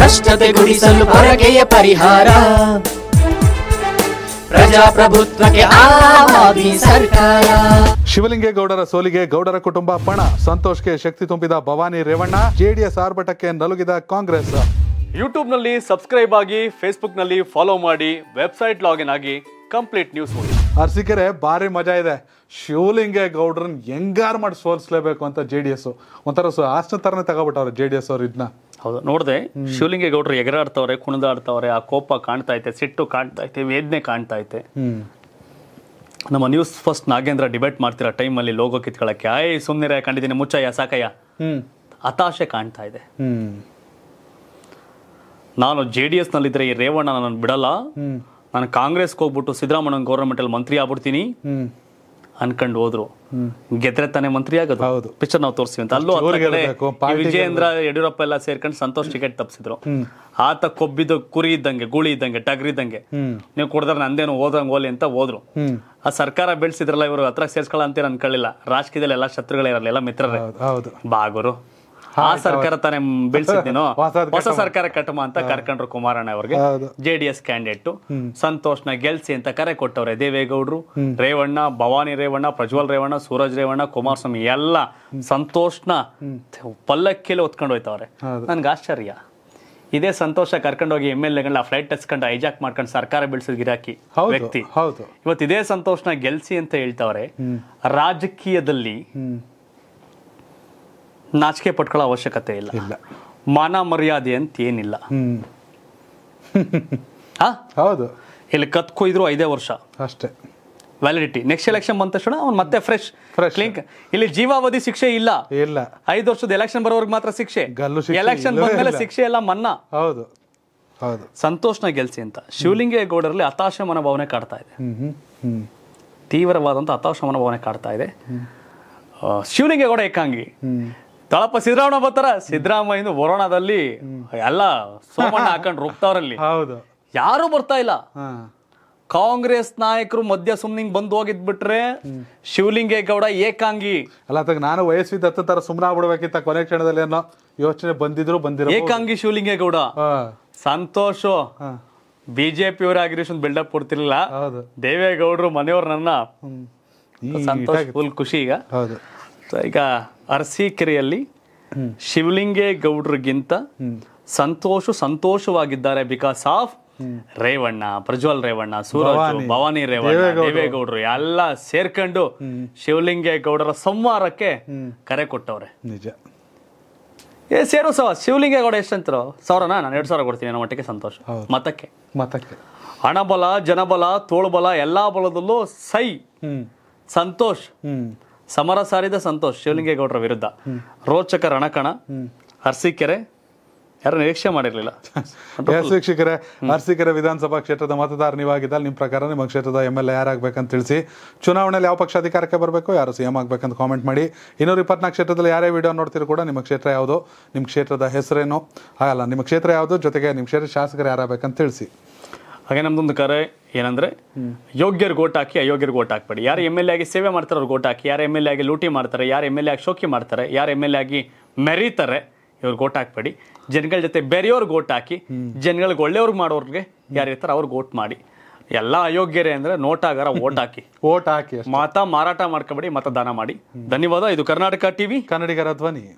ಭ್ರಷ್ಟತೆ ಗುಡಿಸಲು ಪರಕೆಯ ಪರಿಹಾರ ಪ್ರಜಾಪ್ರಭುತ್ವಕ್ಕೆ ಸರ್ಕಾರ ಶಿವಲಿಂಗೇಗೌಡರ ಸೋಲಿಗೆ ಗೌಡರ ಕುಟುಂಬ ಪಣ ಸಂತೋಷ್ಗೆ ಶಕ್ತಿ ತುಂಬಿದ ಭವಾನಿ ರೇವಣ್ಣ ಜೆಡಿಎಸ್ ಆರ್ಭಟಕ್ಕೆ ನಲುಗಿದ ಕಾಂಗ್ರೆಸ್ ನಲ್ಲಿ ಸಬ್ಸ್ಕ್ರೈಬ್ ಆಗಿ ನಲ್ಲಿ ಫಾಲೋ ಮಾಡಿ ವೆಬ್ಸೈಟ್ ಲಾಗಿನ್ ಆಗಿ ಕಂಪ್ಲೀಟ್ ನ್ಯೂಸ್ ಓದಿ ಅರ್ಸಿಕೆರೆ ಭಾರಿ ಮಜಾ ಇದೆ ಶಿವಲಿಂಗೇ ಗೌಡ್ರನ್ ಹೆಂಗಾರ್ ಮಾಡಿ ಸೋಲಿಸ್ಲೇಬೇಕು ಅಂತ ಜೆ ಡಿ ಎಸ್ ಒಂಥರ ಹಾಸನ ತರನೇ ತಗೊಬಿಟ್ಟವ್ರೆ ಜೆ ಡಿ ಎಸ್ ಅವ್ರು ಇದನ್ನ ಹೌದು ನೋಡಿದೆ ಶಿವಲಿಂಗೇಗೌಡರು ಎಗರಾಡ್ತವ್ರೆ ಕುಣಿದಾಡ್ತವ್ರೆ ಆ ಕೋಪ ಕಾಣ್ತಾ ಐತೆ ಸಿಟ್ಟು ಕಾಣ್ತಾ ಐತೆ ವೇದನೆ ಕಾಣ್ತಾ ಐತೆ ನಮ್ಮ ನ್ಯೂಸ್ ಫಸ್ಟ್ ನಾಗೇಂದ್ರ ಡಿಬೇಟ್ ಮಾಡ್ತಿರೋ ಟೈಮಲ್ಲಿ ಲೋಗೋ ಕಿತ್ಕೊಳ್ಳೋಕ್ಕೆ ಆಯ್ ಸುಮ್ಮನೆ ಕಂಡಿದ್ದೀನಿ ಮುಚ್ಚಯ್ಯ ಸಾಕಯ್ಯ ಹತಾಶೆ ಕಾಣ್ತಾ ಇದೆ ನಾನು ಜೆ ಡಿ ಎಸ್ನಲ್ಲಿದ್ದರೆ ಈ ರೇವಣ್ಣ ನಾನು ಬಿಡಲ್ಲ ನಾನು ಕಾಂಗ್ರೆಸ್ಗೆ ಹೋಗ್ಬಿಟ್ಟು ಸಿದ್ದರಾಮಯ್ಯ ಅಲ್ಲಿ ಮಂತ್ರಿ ಆಗ್ಬಿಡ್ತೀನಿ ಅನ್ಕೊಂಡ್ ಹೋದ್ರು ಗೆದ್ರೆ ತಾನೆ ಮಂತ್ರಿ ಆಗೋದು ಹೌದು ಪಿಕ್ಚರ್ ನಾವು ತೋರಿಸ್ತೀವಿ ಅಂತ ಅಲ್ಲೂ ವಿಜಯೇಂದ್ರ ಯಡಿಯೂರಪ್ಪ ಎಲ್ಲ ಸೇರ್ಕೊಂಡು ಸಂತೋಷ್ ಟಿಕೆಟ್ ತಪ್ಪಿಸಿದ್ರು ಆತ ಕೊಬ್ಬಿದ ಕುರಿ ಇದ್ದಂಗೆ ಗೂಳಿ ಇದ್ದಂಗೆ ಟಗ್ರಿ ಇದ್ದಂಗೆ ನೀವು ಕೊಡ್ದಾರ ನಂದೇನು ಓದಂಗ್ ಹೋಲಿ ಅಂತ ಹೋದ್ರು ಆ ಸರ್ಕಾರ ಬೆಳೆಸಿದ್ರಲ್ಲ ಇವರು ಹತ್ರ ಸೇರ್ಸ್ಕೊಳ್ಳ ಅಂತ ಅನ್ಕೊಳ್ಳಿಲ್ಲ ರಾಜಕೀಯದಲ್ಲಿ ಎಲ್ಲ ಶತ್ರುಗಳೇ ಇರಲ್ಲ ಎಲ್ಲ ಮಿತ್ರರೇ ಬಾಗೂರು ಆ ಸರ್ಕಾರ ತಾನೇ ಬೆಳೆಸಿದ್ದೇನೋ ಹೊಸ ಸರ್ಕಾರ ಕಟ್ಟಮ ಅಂತ ಕರ್ಕೊಂಡ್ರು ಕುಮಾರಣ್ಣ ಅವ್ರಿಗೆ ಜೆ ಡಿ ಎಸ್ ಕ್ಯಾಂಡಿಡೇಟ್ ಸಂತೋಷ್ನ ಗೆಲ್ಸಿ ಅಂತ ಕರೆ ಕೊಟ್ಟವ್ರೆ ದೇವೇಗೌಡರು ರೇವಣ್ಣ ಭವಾನಿ ರೇವಣ್ಣ ಪ್ರಜ್ವಲ್ ರೇವಣ್ಣ ಸೂರಜ್ ರೇವಣ್ಣ ಕುಮಾರಸ್ವಾಮಿ ಎಲ್ಲ ಸಂತೋಷ್ನ ಪಲ್ಲಕ್ಕಿಯಲ್ಲಿ ಹೊತ್ಕೊಂಡು ಹೋಯ್ತವ್ರೆ ನನ್ಗೆ ಆಶ್ಚರ್ಯ ಇದೇ ಸಂತೋಷ ಹೋಗಿ ಎಮ್ ಎಲ್ ಗಳ ಫ್ಲೈಟ್ ಹಚ್ಕೊಂಡು ಹೈಜಾಕ್ ಮಾಡ್ಕೊಂಡು ಸರ್ಕಾರ ಬೆಳೆಸಿದ ಗಿರಾಕಿ ವ್ಯಕ್ತಿ ಇವತ್ತು ಇದೇ ನ ಗೆಲ್ಸಿ ಅಂತ ಹೇಳ್ತಾವ್ರೆ ರಾಜಕೀಯದಲ್ಲಿ ನಾಚಿಕೆ ಪಟ್ಕೊಳ್ಳೋ ಅವಶ್ಯಕತೆ ಇಲ್ಲ ಇಲ್ಲ ಮಾನ ಮರ್ಯಾದೆ ಅಂತ ಏನಿಲ್ಲ ಹೌದು ಇಲ್ಲಿ ಕತ್ ಕೊಯ್ದ್ರು ಐದೇ ವರ್ಷ ಅಷ್ಟೇ ವ್ಯಾಲಿಡಿಟಿ ನೆಕ್ಸ್ಟ್ ಎಲೆಕ್ಷನ್ ಬಂದ ತಕ್ಷಣ ಅವ್ನು ಮತ್ತೆ ಫ್ರೆಶ್ ಫ್ರೆಶ್ ಲಿಂಕ್ ಇಲ್ಲಿ ಜೀವಾವಧಿ ಶಿಕ್ಷೆ ಇಲ್ಲ ಇಲ್ಲ ಐದು ವರ್ಷದ ಎಲೆಕ್ಷನ್ ಬರೋವರೆಗೆ ಮಾತ್ರ ಶಿಕ್ಷೆ ಎಲೆಕ್ಷನ್ ಬಂದ್ಮೇಲೆ ಶಿಕ್ಷೆ ಎಲ್ಲ ಮನ್ನಾ ಹೌದು ಹೌದು ಸಂತೋಷನ ಗೆಲ್ಸಿ ಅಂತ ಶಿವಲಿಂಗೇಗೌಡರಲ್ಲಿ ಹತಾಶ ಮನೋಭಾವನೆ ಕಾಡ್ತಾ ಇದೆ ತೀವ್ರವಾದಂಥ ಹತಾಶ ಮನೋಭಾವನೆ ಕಾಡ್ತಾ ಇದೆ ಶಿವಲಿಂಗೇಗೌಡ ಏಕಾಂಗಿ ತಳಪ್ಪ ಸಿದ್ದರಾಮಣ್ಣ ಬರ್ತಾರ ಸಿದ್ದರಾಮಯ್ಯನು ವರೋಣದಲ್ಲಿ ಎಲ್ಲ ಸೋಮಣ್ಣ ಹಾಕೊಂಡು ರುಬ್ತಾವ್ರಲ್ಲಿ ಹೌದು ಯಾರು ಬರ್ತಾ ಇಲ್ಲ ಕಾಂಗ್ರೆಸ್ ನಾಯಕರು ಮಧ್ಯ ಸುಮ್ನಿಂಗ್ ಬಂದು ಹೋಗಿದ್ ಬಿಟ್ರೆ ಶಿವಲಿಂಗೇಗೌಡ ಏಕಾಂಗಿ ಅಲ್ಲ ನಾನು ವಯಸ್ವಿ ದತ್ತ ತರ ಬಿಡಬೇಕಿಂತ ಕೊನೆ ಕ್ಷಣದಲ್ಲಿ ಏನೋ ಯೋಚನೆ ಬಂದಿದ್ರು ಬಂದಿರೋ ಏಕಾಂಗಿ ಶಿವಲಿಂಗೇಗೌಡ ಸಂತೋಷ ಬಿಜೆಪಿ ಆಗಿರೋ ಬಿಲ್ಡಪ್ ಕೊಡ್ತಿರ್ಲಿಲ್ಲ ದೇವೇಗೌಡರು ಮನೆಯವ್ರ ನನ್ನ ಸಂತೋಷ ಫುಲ್ ಖುಷಿ ಈಗ ಈಗ ಅರಸೀಕೆರೆಯಲ್ಲಿ ಶಿವಲಿಂಗೇ ಗೌಡ್ರಿಗಿಂತ ಸಂತೋಷ ಸಂತೋಷವಾಗಿದ್ದಾರೆ ಬಿಕಾಸ್ ಆಫ್ ರೇವಣ್ಣ ಪ್ರಜ್ವಲ್ ರೇವಣ್ಣ ಸೂರಜ್ ಭವಾನಿ ರೇವಣ್ಣ ದೇವೇಗೌಡರು ಎಲ್ಲ ಸೇರ್ಕೊಂಡು ಶಿವಲಿಂಗೇಗೌಡರ ಸಂವಾರಕ್ಕೆ ಕರೆ ಕೊಟ್ಟವ್ರೆ ನಿಜ ಏ ಸೇರು ಸವ ಶಿವಲಿಂಗೇಗೌಡ ಎಷ್ಟಂತರು ಸಾವಿರನಾ ನಾನು ಎರಡು ಸಾವಿರ ಕೊಡ್ತೀನಿ ನನ್ನ ಮಟ್ಟಿಗೆ ಸಂತೋಷ ಮತಕ್ಕೆ ಮತಕ್ಕೆ ಹಣಬಲ ಜನಬಲ ತೋಳುಬಲ ಎಲ್ಲಾ ಬಲದಲ್ಲೂ ಸೈ ಸಂತೋಷ್ ಸಮರ ಸಾರಿದ ಸಂತೋಷ್ ಶಿವಲಿಂಗೇಗೌಡರ ವಿರುದ್ಧ ರೋಚಕ ರಣಕಣ ಅರ್ಸಿಕೆರೆ ಯಾರು ನಿರೀಕ್ಷೆ ಮಾಡಿರಲಿಲ್ಲ ಶಿಕ್ಷಕರೇ ಅರ್ಸಿಕೆರೆ ವಿಧಾನಸಭಾ ಕ್ಷೇತ್ರದ ಮತದಾರ ನೀವಾಗಿದ್ದಲ್ಲಿ ನಿಮ್ಮ ಪ್ರಕಾರ ನಿಮ್ಮ ಕ್ಷೇತ್ರದ ಎಮ್ ಎಲ್ ಎ ಯಾರಾಗಬೇಕಂತ ತಿಳಿಸಿ ಚುನಾವಣೆಯಲ್ಲಿ ಯಾವ ಪಕ್ಷ ಅಧಿಕಾರಕ್ಕೆ ಬರಬೇಕು ಯಾರು ಸಿ ಎಂ ಆಗಬೇಕಂತ ಕಾಮೆಂಟ್ ಮಾಡಿ ಇನ್ನೂರ ಇಪ್ಪತ್ನಾಲ್ಕು ಕ್ಷೇತ್ರದಲ್ಲಿ ಯಾರೇ ವಿಡಿಯೋ ನೋಡ್ತಿರು ಕೂಡ ನಿಮ್ಮ ಕ್ಷೇತ್ರ ಯಾವುದು ನಿಮ್ಮ ಕ್ಷೇತ್ರದ ಹೆಸರೇನು ಆಗಲ್ಲ ನಿಮ್ಮ ಕ್ಷೇತ್ರ ಯಾವುದು ಜೊತೆಗೆ ನಿಮ್ಮ ಕ್ಷೇತ್ರ ಶಾಸಕರು ಯಾರಾಗಬೇಕಂತ ತಿಳಿಸಿ ಹಾಗೆ ನಮ್ದೊಂದು ಕರೆ ಏನಂದ್ರೆ ಯೋಗ್ಯರು ಓಟ್ ಹಾಕಿ ಅಯೋಗ್ಯರಿಗೆ ಓಟ್ ಹಾಕ್ಬೇಡಿ ಯಾರು ಎಮ್ ಎಲ್ ಎ ಆಗಿ ಸೇವೆ ಮಾಡ್ತಾರೆ ಅವ್ರಿಗೆ ಓಟ್ ಹಾಕಿ ಯಾರು ಎಮ್ ಎಲ್ ಎ ಆಗಿ ಲೂಟಿ ಮಾಡ್ತಾರೆ ಯಾರು ಎಮ್ ಎಲ್ ಎ ಆಗಿ ಶೋಕಿ ಮಾಡ್ತಾರೆ ಯಾರು ಎಮ್ ಎಲ್ ಎ ಆಗಿ ಮೆರೀತಾರೆ ಇವ್ರಿಗೆ ಓಟ್ ಹಾಕ್ಬೇಡಿ ಜನಗಳ ಜೊತೆ ಬೇರೆಯವ್ರಿಗೆ ಓಟ್ ಹಾಕಿ ಜನಗಳಿಗೆ ಒಳ್ಳೆಯವ್ರಿಗೆ ಯಾರು ಇರ್ತಾರೆ ಅವ್ರಿಗೆ ಓಟ್ ಮಾಡಿ ಎಲ್ಲ ಅಯೋಗ್ಯರೇ ಅಂದರೆ ನೋಟಾಗಾರ ಓಟ್ ಹಾಕಿ ಓಟ್ ಹಾಕಿ ಮತ ಮಾರಾಟ ಮಾಡ್ಕೋಬೇಡಿ ಮತದಾನ ಮಾಡಿ ಧನ್ಯವಾದ ಇದು ಕರ್ನಾಟಕ ಟಿವಿ ಕನ್ನಡಿಗರ ಧ್ವನಿ